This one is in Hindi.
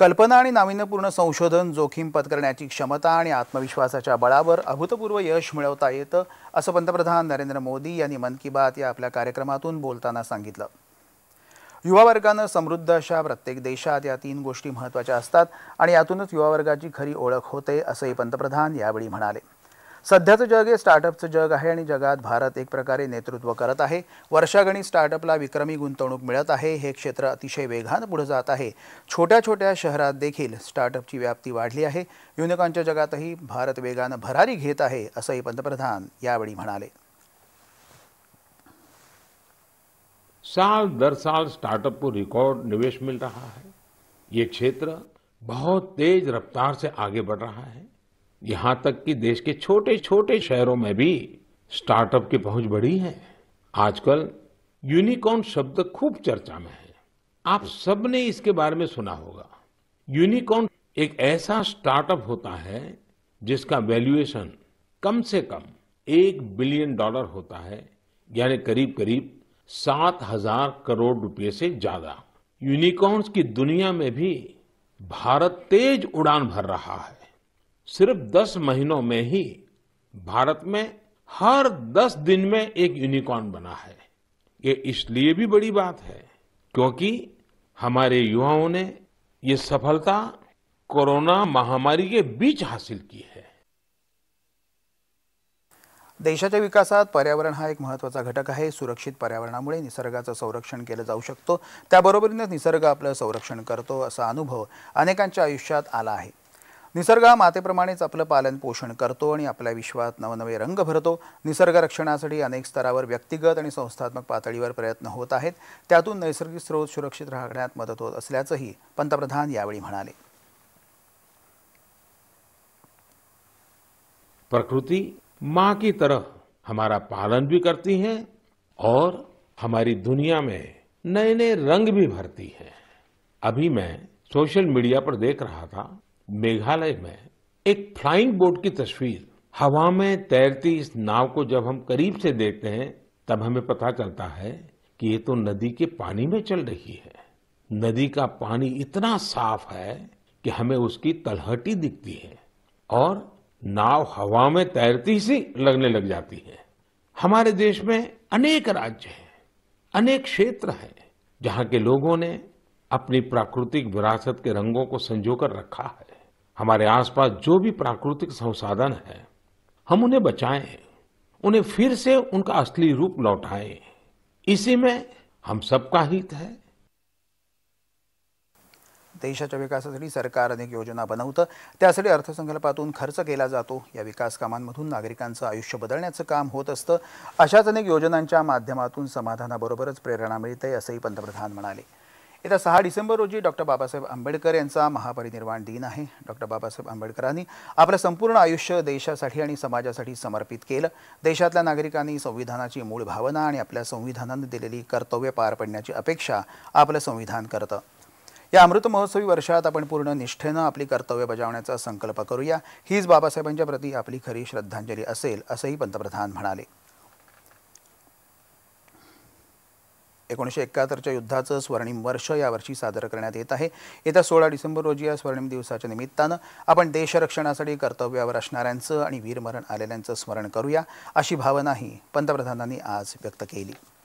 कल्पना आणि नाविन्यपूर्ण संशोधन जोखीम पत्करण्याची क्षमता आणि आत्मविश्वासाच्या बळावर अभूतपूर्व यश मिळवता येतं असं पंतप्रधान नरेंद्र मोदी यांनी मन की बात या आपल्या कार्यक्रमातून बोलताना सांगितलं युवा वर्गानं समृद्ध अशा प्रत्येक देशात या तीन गोष्टी महत्त्वाच्या असतात आणि यातूनच युवा वर्गाची खरी ओळख होते असंही पंतप्रधान यावेळी म्हणाले सद्याच तो जग हे स्टार्टअप जग है और जगत भारत एक प्रकार नेतृत्व करत है वर्षागणित स्टार्टअपला विक्रमी गुंतवूक मिलत है हे क्षेत्र अतिशय वेगानं पुढे छोटा आहे छोट्या छोट्या शहरात देखील स्टार्टअपची व्याप्ती वाढली आहे जगत ही भारत वेगान भरारी घत है पंप्रधान पंतप्रधान साल दर साल स्टार्टअप को रिकॉर्ड निवेश मिल रहा है ये क्षेत्र बहुत तेज रफ्तार से आगे बढ़ रहा है यहां तक कि देश के छोटे छोटे शहरों में भी स्टार्टअप की पहुंच बढ़ी है आजकल यूनिकॉर्न शब्द खूब चर्चा में है आप सबने इसके बारे में सुना होगा यूनिकॉर्न एक ऐसा स्टार्टअप होता है जिसका वैल्यूएशन कम से कम एक बिलियन डॉलर होता है यानी करीब करीब सात हजार करोड़ रुपए से ज्यादा यूनिकॉर्न्स की दुनिया में भी भारत तेज उड़ान भर रहा है सिर्फ 10 महीनों में ही भारत में हर 10 दिन में एक यूनिकॉर्न बना है ये इसलिए भी बड़ी बात है क्योंकि हमारे युवाओं ने ये सफलता कोरोना महामारी के बीच हासिल की है देशाच्या विकासात पर्यावरण हा एक महत्त्वाचा घटक आहे सुरक्षित पर्यावरणामुळे निसर्गाचं संरक्षण केलं जाऊ शकतो त्याबरोबरीनंच निसर्ग आपलं संरक्षण करतो असा अनुभव अनेकांच्या आयुष्यात आला आहे निसर्ग माते प्रमाण आपलं पालन पोषण करतो आणि आपल्या नवनवे रंग भरतो निसर्ग रक्षण अनेक स्तरावर व्यक्तिगत आणि संस्थात्मक पता प्रयत्न होत आहेत त्यातून नैसर्गिक स्रोत सुरक्षित राखण्यात मदत होत असल्याचंही पंतप्रधान प्रकृति माँ की तरह हमारा पालन भी करती है और हमारी दुनिया में नए नए रंग भी भरती है अभी मैं सोशल मीडिया पर देख रहा था मेघालय में एक फ्लाइंग बोट की तस्वीर हवा में तैरती इस नाव को जब हम करीब से देखते हैं तब हमें पता चलता है कि ये तो नदी के पानी में चल रही है नदी का पानी इतना साफ है कि हमें उसकी तलहटी दिखती है और नाव हवा में तैरती सी लगने लग जाती है हमारे देश में अनेक राज्य हैं अनेक क्षेत्र हैं जहां के लोगों ने अपनी प्राकृतिक विरासत के रंगों को संजोकर रखा है हमारे आसपास जो भी प्राकृतिक संसाधन है हम उन्हें बचाएं उन्हें फिर से उनका असली रूप लौटाएं इसी में हम सबका हित है देशाच्या विकासासाठी सरकार अनेक योजना बनवतं त्यासाठी अर्थसंकल्पातून खर्च केला जातो या विकास कामांमधून नागरिकांचं आयुष्य बदलण्याचं काम होत असतं अशाच अनेक योजनांच्या माध्यमातून समाधानाबरोबरच प्रेरणा मिळते असंही पंतप्रधान म्हणाले येत्या सहा डिसेंबर रोजी डॉक्टर बाबासाहेब आंबेडकर यांचा महापरिनिर्वाण दिन आहे डॉक्टर बाबासाहेब आंबेडकरांनी आपलं संपूर्ण आयुष्य देशासाठी आणि समाजासाठी समर्पित केलं देशातल्या नागरिकांनी संविधानाची मूळ भावना आणि आपल्या संविधानानं दिलेली कर्तव्य पार पडण्याची अपेक्षा आपलं संविधान करतं या अमृत महोत्सवी वर्षात आपण पूर्ण निष्ठेनं आपली कर्तव्य बजावण्याचा संकल्प करूया हीच बाबासाहेबांच्या प्रती आपली खरी श्रद्धांजली असेल असंही पंतप्रधान म्हणाले एकोणीसशे एकाहत्तरच्या युद्धाचं स्वर्णिम वर्ष यावर्षी सादर करण्यात येत आहे येत्या सोळा डिसेंबर रोजी या स्वर्णिम दिवसाच्या निमित्तानं आपण देशरक्षणासाठी कर्तव्यावर असणाऱ्यांचं आणि वीरमरण आलेल्यांचं स्मरण करूया अशी भावनाही पंतप्रधानांनी आज व्यक्त केली